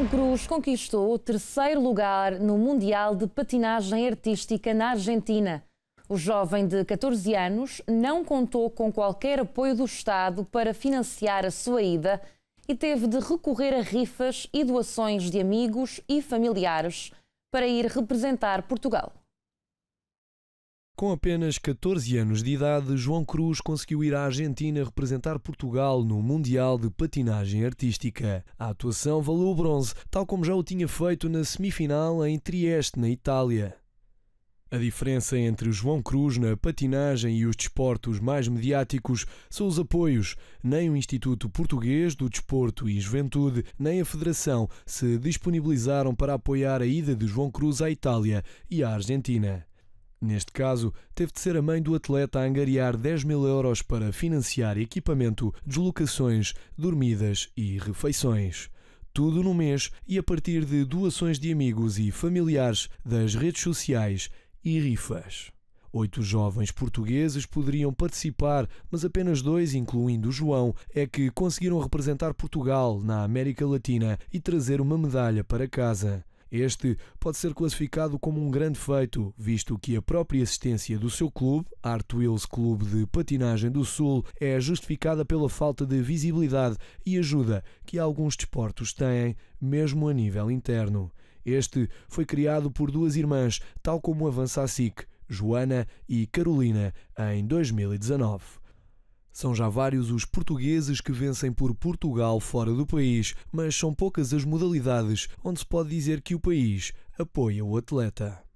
João Cruz conquistou o terceiro lugar no Mundial de Patinagem Artística na Argentina. O jovem de 14 anos não contou com qualquer apoio do Estado para financiar a sua ida e teve de recorrer a rifas e doações de amigos e familiares para ir representar Portugal. Com apenas 14 anos de idade, João Cruz conseguiu ir à Argentina representar Portugal no Mundial de Patinagem Artística. A atuação valeu bronze, tal como já o tinha feito na semifinal em Trieste, na Itália. A diferença entre João Cruz na patinagem e os desportos mais mediáticos são os apoios. Nem o Instituto Português do Desporto e Juventude, nem a Federação se disponibilizaram para apoiar a ida de João Cruz à Itália e à Argentina. Neste caso, teve de ser a mãe do atleta a angariar 10 mil euros para financiar equipamento, deslocações, dormidas e refeições. Tudo no mês e a partir de doações de amigos e familiares das redes sociais e rifas. Oito jovens portugueses poderiam participar, mas apenas dois, incluindo João, é que conseguiram representar Portugal na América Latina e trazer uma medalha para casa. Este pode ser classificado como um grande feito, visto que a própria existência do seu clube, Art Wheels Clube de Patinagem do Sul, é justificada pela falta de visibilidade e ajuda que alguns desportos têm, mesmo a nível interno. Este foi criado por duas irmãs, tal como avança a SIC, Joana e Carolina, em 2019. São já vários os portugueses que vencem por Portugal fora do país, mas são poucas as modalidades onde se pode dizer que o país apoia o atleta.